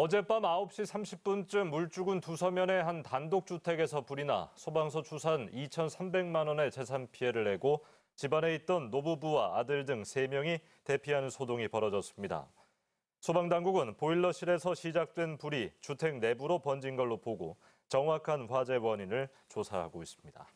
어젯밤 9시 30분쯤 물주군 두서면의 한 단독주택에서 불이 나 소방서 추산 2,300만 원의 재산 피해를 내고 집안에 있던 노부부와 아들 등 3명이 대피하는 소동이 벌어졌습니다. 소방당국은 보일러실에서 시작된 불이 주택 내부로 번진 걸로 보고 정확한 화재 원인을 조사하고 있습니다.